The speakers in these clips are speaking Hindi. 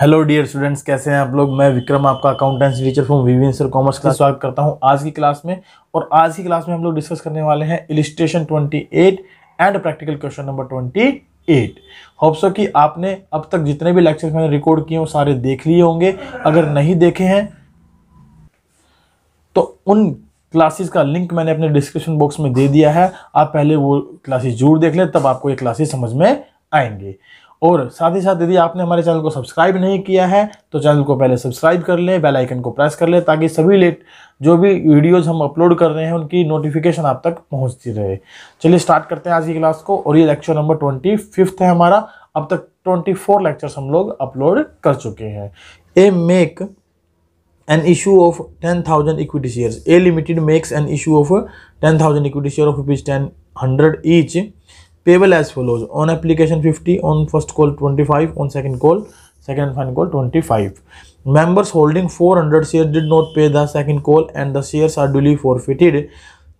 हेलो डियर स्टूडेंट्स कैसे हैं आप लोग मैं विक्रम आपका accountancy teacher from VV sir commerce का स्वागत करता हूं आज की क्लास में और आज की क्लास में हम लोग डिस्कस करने वाले हैं illustration 28 and practical question number 28 eight hope so कि आपने अब तक जितने भी लेक्चर्स मैंने रिकॉर्ड किए हैं सारे देख लिए होंगे अगर नहीं देखे हैं तो उन क्लासेस का लिंक मैंने अपने डिस्क्रिप्शन बॉक्स में दे दिया है आप पहले वो क्लासेस जरूर देख लें तब आपको ये क्लासेस समझ में आएंगे और साथ ही साथ यदि आपने हमारे चैनल को सब्सक्राइब नहीं किया है तो चैनल को पहले सब्सक्राइब कर लें बेल आइकन को प्रेस कर लें ताकि सभी लेट जो भी वीडियोस हम अपलोड कर रहे हैं उनकी नोटिफिकेशन आप तक पहुंचती रहे चलिए स्टार्ट करते हैं आज की क्लास को और ये लेक्चर नंबर ट्वेंटी फिफ्थ है हमारा अब तक ट्वेंटी फोर लेक्चर्स हम लोग अपलोड कर चुके हैं a make of ten thousand equity share a limited makes an issue of ten thousand equity share of rupees ten hundred each payable as follows on application 50 on first call 25 on second call second and final call 25 members holding 400 shares did not pay the second call and the shares are duly forfeited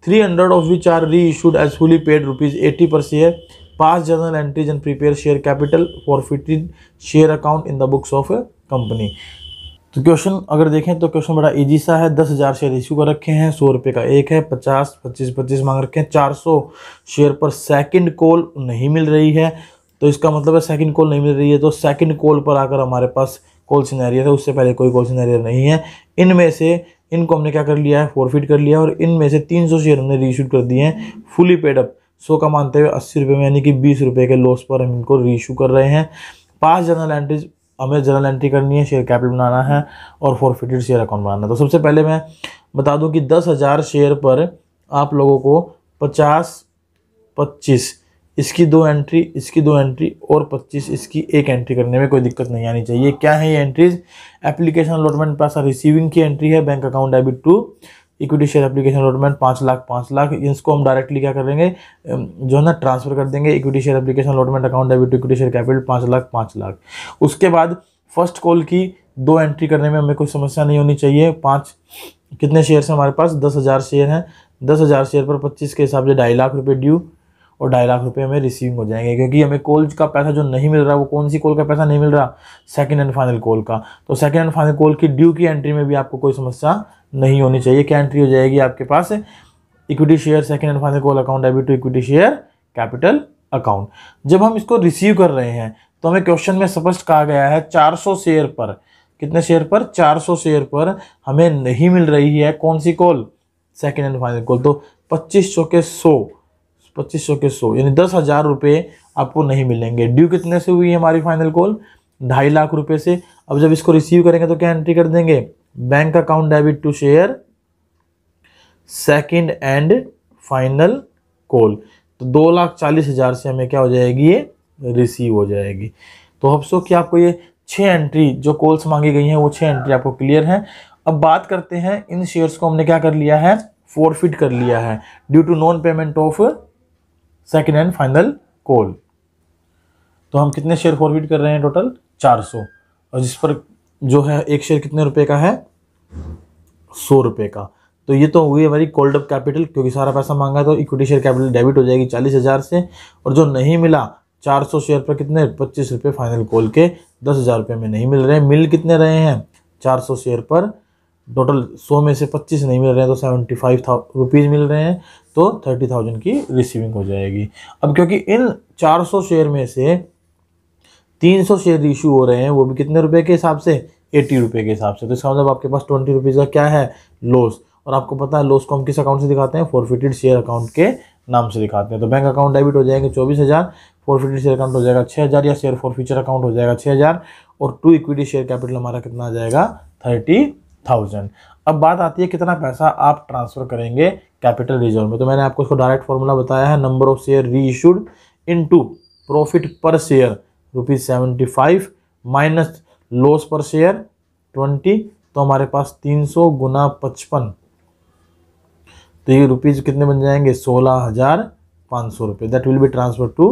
300 of which are reissued as fully paid rupees 80 per share pass journal entries and prepare share capital forfeited share account in the books of a company तो क्वेश्चन अगर देखें तो क्वेश्चन बड़ा इजी सा है दस हज़ार शेयर इशू कर रखे हैं सौ रुपये का एक है पचास पच्चीस पच्चीस मांग रखे हैं चार सौ शेयर पर सेकंड कॉल नहीं मिल रही है तो इसका मतलब है सेकंड कॉल नहीं मिल रही है तो सेकंड कॉल पर आकर हमारे पास कॉल सिनेरियो है उससे पहले कोई कॉल सिनेरियो नहीं है इनमें से इनको हमने क्या कर लिया है फोरफिट कर लिया और इनमें से तीन सौ शेयर हमने रीशूट कर दिए हैं फुली पेडअप सौ का मानते हुए अस्सी रुपये में यानी कि बीस रुपये के लॉस पर हम इनको रीशू कर रहे हैं पाँच जनरल एंट्रीज हमें जर्नल एंट्री करनी है शेयर कैपिटल बनाना है और फॉरफिटेड शेयर अकाउंट बनाना है तो सबसे पहले मैं बता दूं कि दस हज़ार शेयर पर आप लोगों को पचास पच्चीस इसकी दो एंट्री इसकी दो एंट्री और पच्चीस इसकी एक एंट्री करने में कोई दिक्कत नहीं आनी चाहिए क्या है ये एंट्रीज एप्लीकेशन अलॉटमेंट पैसा रिसीविंग की एंट्री है bank account debit to equity share application allotment पाँच लाख पाँच लाख इसको हम डायरेक्टली क्या करेंगे जो है ना ट्रांसफर कर देंगे equity share application allotment account debit equity share capital पाँच लाख पाँच लाख उसके बाद फर्स्ट कॉल की दो एंट्री करने में हमें कोई समस्या नहीं होनी चाहिए पाँच कितने शेयर हैं हमारे पास दस हज़ार शेयर हैं दस हज़ार शेयर पर पच्चीस के हिसाब से ढाई लाख रुपये ड्यू और ढाई लाख रुपए हमें रिसीविंग हो जाएंगे क्योंकि हमें कॉल का पैसा जो नहीं मिल रहा वो कौन सी कॉल का पैसा नहीं मिल रहा सेकेंड एंड फाइनल कॉल का तो सेकेंड एंड फाइनल कॉल की ड्यू की एंट्री में भी आपको कोई समस्या नहीं होनी चाहिए क्या एंट्री हो जाएगी आपके पास equity share second and final call account debit to equity share capital account जब हम इसको रिसीव कर रहे हैं तो हमें क्वेश्चन में स्पष्ट कहा गया है 400 शेयर पर कितने शेयर पर 400 शेयर पर हमें नहीं मिल रही है कौन सी call second and final call तो पच्चीस सौ के सौ पच्चीस सौ के सौ यानी दस हज़ार रुपये आपको नहीं मिलेंगे ड्यू कितने से हुई है हमारी फाइनल कॉल ढाई लाख रुपये से अब जब इसको रिसीव करेंगे तो क्या एंट्री कर देंगे bank account debit to share second and final call तो दो लाख चालीस हज़ार से हमें क्या हो जाएगी ये रिसीव हो जाएगी तो हफ्सो कि आपको ये छः एंट्री जो कॉल्स मांगी गई हैं वो छः एंट्री आपको क्लियर हैं अब बात करते हैं इन शेयर्स को हमने क्या कर लिया है फोरफिट कर लिया है due to non payment of second and final call तो हम कितने शेयर फॉरवर्ड कर रहे हैं टोटल 400 और जिस पर जो है एक शेयर कितने रुपए का है सौ रुपये का तो ये तो हुई हमारी कोल्ड अप कैपिटल क्योंकि सारा पैसा मांगा तो इक्विटी शेयर कैपिटल डेबिट हो जाएगी चालीस हज़ार से और जो नहीं मिला चार सौ शेयर पर कितने पच्चीस रुपये फाइनल कॉल के दस हज़ार रुपये में नहीं मिल रहे मिल कितने रहे हैं चार सौ शेयर पर टोटल सौ में से पच्चीस नहीं मिल रहे हैं तो सेवेंटी फाइव था रुपीज़ मिल रहे हैं तो थर्टी थाउजेंड की रिसीविंग हो जाएगी अब क्योंकि इन चार सौ शेयर में से तीन सौ शेयर इशू हो रहे हैं वो भी कितने रुपए के हिसाब से एटी रुपए के हिसाब से तो इसका मतलब आपके पास ट्वेंटी रुपीज़ का क्या है लॉस और आपको पता है लॉस को हम किस अकाउंट से दिखाते हैं फोरफिटेड शेयर अकाउंट के नाम से दिखाते हैं तो बैंक अकाउंट डेबिट हो जाएंगे चौबीस हज़ार फॉरफिटेड शेयर अकाउंट हो जाएगा छः हज़ार या शेयर फॉर फ्यूचर अकाउंट हो जाएगा छः हज़ार और टू इक्विटी शेयर कैपिटल हमारा कितना आ जाएगा थर्टी थाउजेंड अब बात आती है कितना पैसा आप ट्रांसफ़र करेंगे कैपिटल रिजर्व में तो मैंने आपको उसको डायरेक्ट फॉर्मूला बताया है number of share reissued into profit per share rupees seventy five minus loss per share twenty तो हमारे पास तीन सौ गुना पचपन तो ये रुपीज़ कितने बन जाएंगे सोलह हज़ार पाँच सौ रुपये that will be transfer to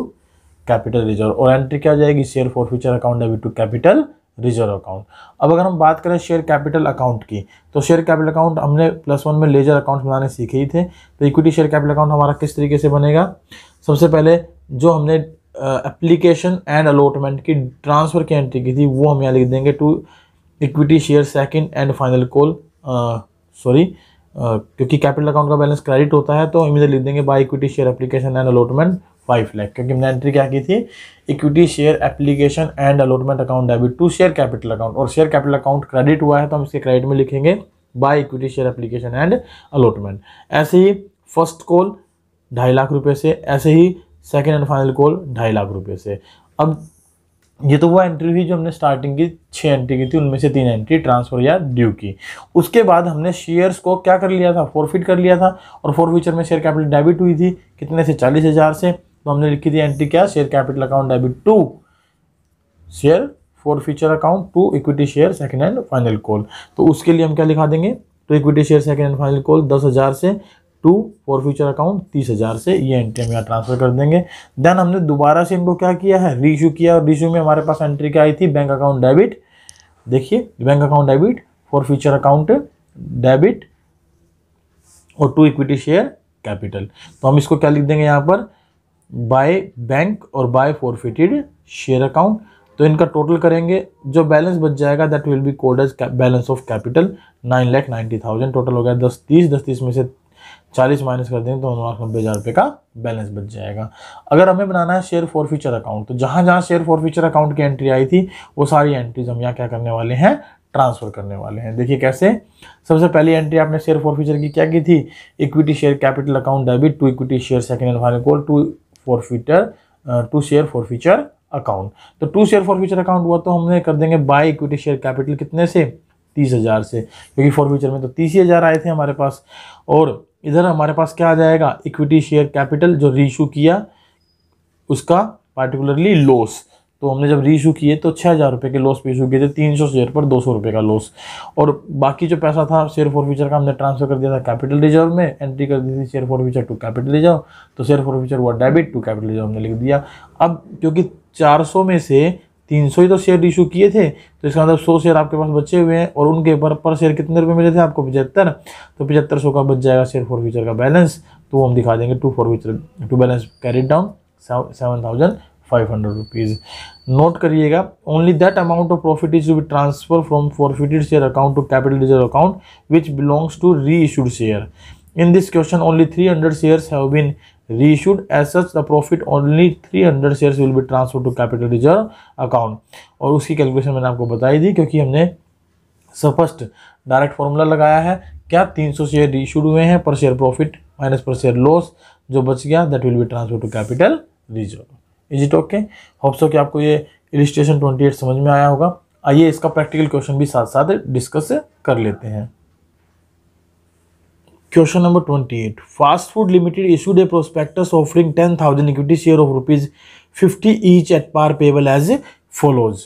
capital reserve और एंट्री क्या हो जाएगी share forfeiture account debit to capital reserve account अब अगर हम बात करें शेयर कैपिटल अकाउंट की तो शेयर कैपिटल अकाउंट हमने प्लस वन में लेजर अकाउंट बनाने सीखे ही थे तो इक्विटी शेयर कैपिटल अकाउंट हमारा किस तरीके से बनेगा सबसे पहले जो हमने एप्लीकेशन एंड अलॉटमेंट की ट्रांसफ़र की एंट्री की थी वो हम यहाँ लिख देंगे to equity share second and final call sorry क्योंकि कैपिटल अकाउंट का बैलेंस क्रेडिट होता है तो हम इधर लिख देंगे by equity share application and allotment five lakh क्योंकि हमने एंट्री क्या की थी equity share application and allotment account debit to share capital account और शेयर कैपिटल अकाउंट क्रेडिट हुआ है तो हम इसके क्रेडिट में लिखेंगे by equity share application and allotment ऐसे ही फर्स्ट कॉल ढाई लाख रुपये से ऐसे ही सेकेंड एंड फाइनल कॉल ढाई लाख रुपये से अब ये तो वो एंट्री हुई जो हमने स्टार्टिंग की छः एंट्री की थी उनमें से तीन एंट्री ट्रांसफर या ड्यू की उसके बाद हमने शेयर्स को क्या कर लिया था फोरफिट कर लिया था और फोर फ्यूचर में शेयर कैपिटल डेबिट हुई थी कितने से चालीस हज़ार से तो हमने लिखी थी एंट्री क्या share capital account debit to share forfeiture account to equity share second and final call तो उसके लिए हम क्या लिखा देंगे to equity share second and final call दस हज़ार से टू फोर फ्यूचर अकाउंट तीस हज़ार से ये एंट्री हम यहाँ ट्रांसफर कर देंगे देन हमने दोबारा से इनको क्या किया है रीशू किया और रीशू में हमारे पास एंट्री क्या आई थी बैंक अकाउंट डेबिट देखिए bank account debit forfeiture account debit और टू इक्विटी शेयर कैपिटल तो हम इसको क्या लिख देंगे यहाँ पर बाय बैंक और बाय फॉरफिटेड शेयर अकाउंट तो इनका टोटल करेंगे जो बैलेंस बच जाएगा that will be code as balance of capital nine lakh ninety thousand total हो गया दस तीस दस तीस में से चालीस माइनस कर देंगे तो नौ लाख नब्बे हज़ार रुपये का बैलेंस बच जाएगा अगर हमें बनाना है शेयर फॉर फ्यूचर अकाउंट तो जहाँ जहाँ शेयर फॉर फ्यूचर अकाउंट की एंट्री आई थी वो सारी एंट्रीज हम यहाँ क्या करने वाले हैं ट्रांसफ़र करने वाले हैं देखिए कैसे सबसे पहली एंट्री आपने शेयर फॉर फ्यूचर की क्या की थी equity share capital account debit to equity share second and final call to forfeiture to share forfeiture account तो टू शेयर फॉरफिचर अकाउंट हुआ तो हमने कर देंगे बाय इक्विटी शेयर कैपिटल कितने से तीस हज़ार से क्योंकि फॉरफ्यूचर में तो तीस ही हज़ार आए थे हमारे पास और इधर हमारे पास क्या आ जाएगा इक्विटी शेयर कैपिटल जो रीशू किया उसका पार्टिकुलरली लॉस तो हमने जब इशू किए तो छः हज़ार रुपये के लॉस पे इशू किए थे तीन सौ शेयर पर दो सौ रुपये का लॉस और बाकी जो पैसा था शेयर फॉर फ्यूचर का हमने ट्रांसफर कर दिया था कैपिटल रिजर्व में एंट्री कर दी थी share forfeiture to capital reserve तो शेयर फॉर फ्यूचर हुआ डेबिट टू कैपिटल रिजर्व हमने लिख दिया अब क्योंकि चार में से तीन सौ ही तो शेयर इशू किए थे तो इसका मतलब सौ शेयर आपके पास बचे हुए हैं और उनके ऊपर पर शेयर कितने रुपए मिले थे आपको पचहत्तर तो पचहत्तर सौ का बच जाएगा शेयर फॉर फ्यूचर का बैलेंस तो हम दिखा देंगे to forfeiture to balance carried down seven thousand five hundred rupees note करिएगा only that amount of profit is to be transfer from forfeited share account to capital reserve account which belongs to reissued share in this question only three hundred only have been reissued as such the profit only three hundred shares will be transfer to capital reserve account और उसकी कैलकुलेशन मैंने आपको बताई दी क्योंकि हमने स्पष्ट डायरेक्ट फॉर्मूला लगाया है क्या 300 शेयर रीशूड हुए हैं per share profit minus per share loss जो बच गया that will be transfer to capital reserve is it okay hope so हो कि आपको ये इलिस्ट्रेशन ट्वेंटी एट समझ में आया होगा आइए इसका प्रैक्टिकल क्वेश्चन भी साथ साथ डिस्कस कर लेते हैं question number twenty eight fast food limited issued a prospectus offering ten thousand equity share of rupees fifty each at par payable as a follows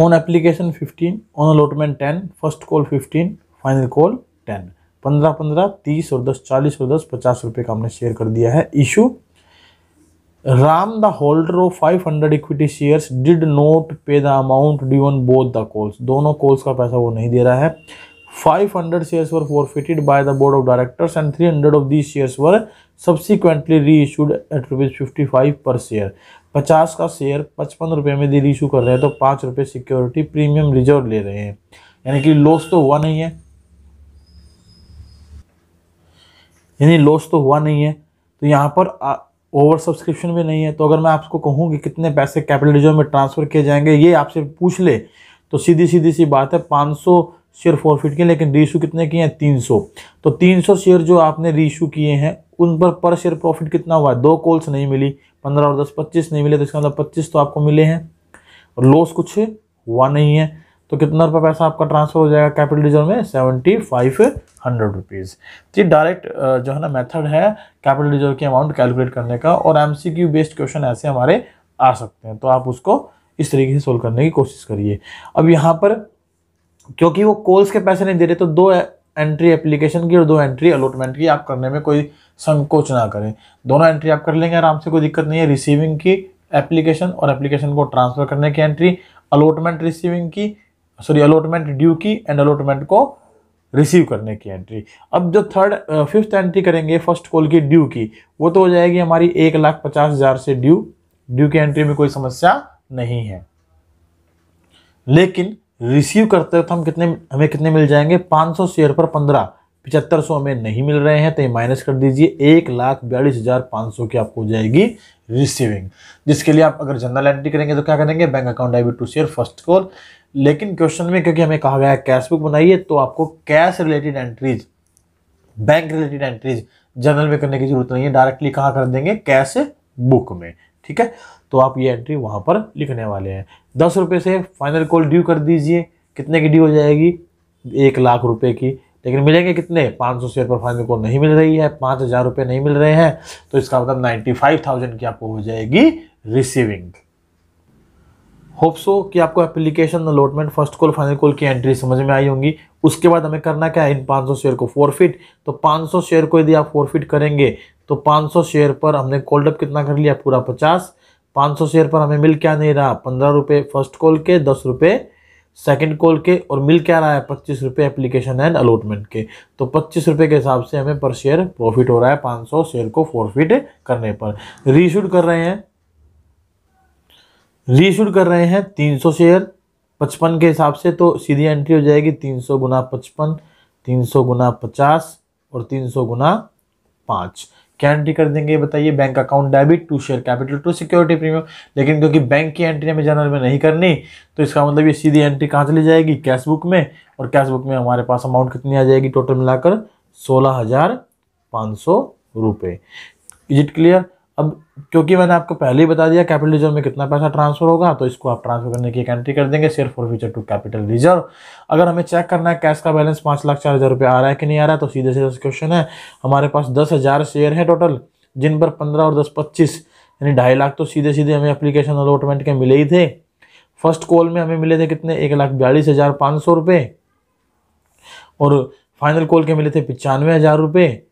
on application 15 on allotment 10 first call 15 final call 10 पंद्रह पंद्रह तीस और दस चालीस और दस पचास रुपये का हमने शेयर कर दिया है issue Ram, the holder of 500 equity shares, did not pay the amount due on both the calls. दोनों calls का पैसा वो नहीं दे रहा है 500 shares were forfeited by the board of directors and 300 of these shares were subsequently reissued at rupees 55 per share. 50 का शेयर पचपन रुपये में दी इशू कर रहे हैं तो पाँच रुपये सिक्योरिटी प्रीमियम रिजर्व ले रहे हैं यानी कि लॉस तो हुआ नहीं है यानी लॉस तो हुआ नहीं है तो यहाँ पर ओवर सब्सक्रिप्शन भी नहीं है तो अगर मैं आपको कहूँ कि कितने पैसे कैपिटल रिजर्व में ट्रांसफ़र किए जाएंगे ये आपसे पूछ ले तो सीधी सीधी सी बात है 500 शेयर फॉरफिट किए लेकिन रीशू कितने किए हैं 300 तो 300 शेयर जो आपने रीशू किए हैं उन पर पर शेयर प्रॉफिट कितना हुआ है दो कॉल्स नहीं मिली पंद्रह और दस पच्चीस नहीं मिले तो इसका मतलब पच्चीस तो आपको मिले हैं और लॉस कुछ हुआ नहीं है तो कितना रुपये पैसा आपका ट्रांसफर हो जाएगा कैपिटल रिजर्व में सेवेंटी फाइव हंड्रेड रुपीज़ ये डायरेक्ट जो है ना मेथड है कैपिटल रिजर्व की अमाउंट कैलकुलेट करने का और M C Q based question ऐसे हमारे आ सकते हैं तो आप उसको इस तरीके से सोल्व करने की कोशिश करिए अब यहाँ पर क्योंकि वो कोल्स के पैसे नहीं दे रहे तो दो एंट्री एप्लीकेशन की और दो एंट्री अलॉटमेंट की आप करने में कोई संकोच ना करें दोनों एंट्री आप कर लेंगे आराम से कोई दिक्कत नहीं है रिसीविंग की एप्लीकेशन और एप्लीकेशन को ट्रांसफ़र करने की एंट्री अलॉटमेंट रिसीविंग की सॉरी अलॉटमेंट ड्यू की एंड अलॉटमेंट को रिसीव करने की एंट्री अब जो थर्ड फिफ्थ एंट्री करेंगे फर्स्ट कॉल की ड्यू की वो तो हो जाएगी हमारी एक लाख पचास हज़ार से ड्यू ड्यू की एंट्री में कोई समस्या नहीं है लेकिन रिसीव करते वक्त हम कितने हमें कितने मिल जाएंगे 500 शेयर पर 15 पिचहत्तर सौ हमें नहीं मिल रहे हैं तो ये माइनस कर दीजिए एक लाख बयालीस हज़ार पाँच सौ की आपको हो जाएगी रिसीविंग जिसके लिए आप अगर जनरल एंट्री करेंगे तो क्या करेंगे bank account debit to share first call लेकिन क्वेश्चन में क्योंकि हमें कहा गया है कैश बुक बनाइए तो आपको cash related entries bank related entries journal में करने की जरूरत नहीं है डायरेक्टली कहाँ कर देंगे कैश बुक में ठीक है तो आप ये एंट्री वहाँ पर लिखने वाले हैं दस रुपये से फाइनल कॉल ड्यू कर दीजिए कितने की ड्यू हो जाएगी एक लाख रुपए की लेकिन मिलेंगे कितने सौ शेयर पर फाइनल कॉल नहीं मिल रही है पाँच हज़ार रुपये नहीं मिल रहे हैं तो इसका मतलब नाइन्टी फाइव थाउजेंड की आपको हो जाएगी रिसीविंग होप सो कि आपको application allotment first call final call की एंट्री समझ में आई होंगी उसके बाद हमें करना क्या है इन 500 शेयर को फोरफिट तो 500 शेयर को यदि आप फोरफिट करेंगे तो 500 शेयर पर हमने कोल्ड अप कितना कर लिया पूरा 50 500 शेयर पर हमें मिल क्या नहीं रहा पंद्रह रुपये फर्स्ट कॉल के दस रुपये सेकेंड कॉल के और मिल क्या रहा है पच्चीस रुपये एप्लीकेशन एंड अलॉटमेंट के तो पच्चीस रुपये के हिसाब से हमें पर शेयर प्रॉफिट हो रहा है पाँच शेयर को फोरफिट करने पर रीशूट कर रहे हैं रीशूट कर रहे हैं 300 शेयर पचपन के हिसाब से तो सीधी एंट्री हो जाएगी 300 गुना पचपन सौ गुना पचास और 300 गुना पाँच क्या एंट्री कर देंगे बताइए bank account debit to share capital to security premium लेकिन क्योंकि बैंक की एंट्री हमें जनरल में नहीं करनी तो इसका मतलब ये सीधी एंट्री कहाँ चली जाएगी कैश बुक में और कैश बुक में हमारे पास अमाउंट कितनी आ जाएगी टोटल मिलाकर सोलह हज़ार पाँच सौ रुपये इज इट क्लियर अब क्योंकि मैंने आपको पहले ही बता दिया कैपिटल रिजर्व में कितना पैसा ट्रांसफर होगा तो इसको आप ट्रांसफर करने की एक एंट्री कर देंगे share forfeiture to capital reserve अगर हमें चेक करना है कैश का बैलेंस पाँच लाख चार हज़ार रुपये आ रहा है कि नहीं आ रहा है तो सीधे सीधे क्वेश्चन है हमारे पास दस हज़ार शेयर है टोटल जिन पर पंद्रह और दस पच्चीस यानी ढाई लाख तो सीधे सीधे हमें अप्लीकेशन अलॉटमेंट के मिले ही थे फर्स्ट कॉल में हमें मिले थे कितने एक लाख बयालीस हज़ार पाँच सौ रुपये और फाइनल कॉल के मिले थे पचानवे हज़ार रुपये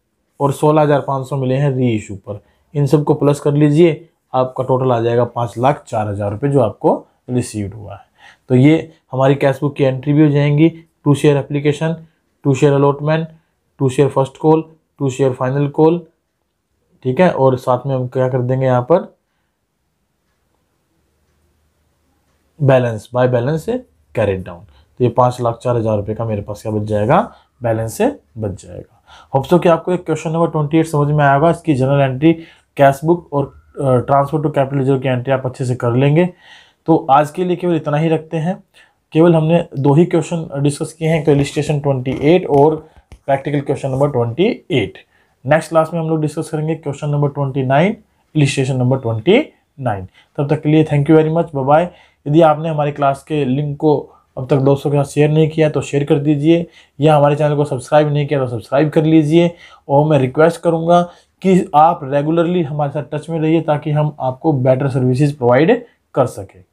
और सोलह हज़ार पाँच सौ मिले हैं री इशू पर इन सब को प्लस कर लीजिए आपका टोटल आ जाएगा पाँच लाख चार हज़ार रुपये जो आपको रिसीव्ड हुआ है तो ये हमारी कैश बुक की एंट्री भी हो जाएंगी to share application to share allotment to share first call to share final call ठीक है और साथ में हम क्या कर देंगे यहाँ पर बैलेंस बाय बैलेंस से कैरेट डाउन तो ये पाँच लाख चार हज़ार रुपये का मेरे पास क्या बच जाएगा बैलेंस से बच जाएगा होप्सो कि आपको एक क्वेश्चन नंबर ट्वेंटी एट समझ में आएगा इसकी जनरल एंट्री कैश बुक और ट्रांसफर टू कैपिटल रिजर्व की एंट्री आप अच्छे से कर लेंगे तो आज के लिए केवल इतना ही रखते हैं केवल हमने दो ही क्वेश्चन डिस्कस किए हैं क्वेलिस्टेशन ट्वेंटी एट और practical question number twenty eight next class में हम लोग डिस्कस करेंगे question number twenty nine illustration number twenty nine तब तक के लिए thank you very much bye यदि आपने हमारी क्लास के लिंक को अब तक दोस्तों के साथ शेयर नहीं किया तो शेयर कर दीजिए या हमारे चैनल को सब्सक्राइब नहीं किया तो सब्सक्राइब कर लीजिए और मैं रिक्वेस्ट करूँगा कि आप रेगुलरली हमारे साथ टच में रहिए ताकि हम आपको बेटर सर्विसेज प्रोवाइड कर सकें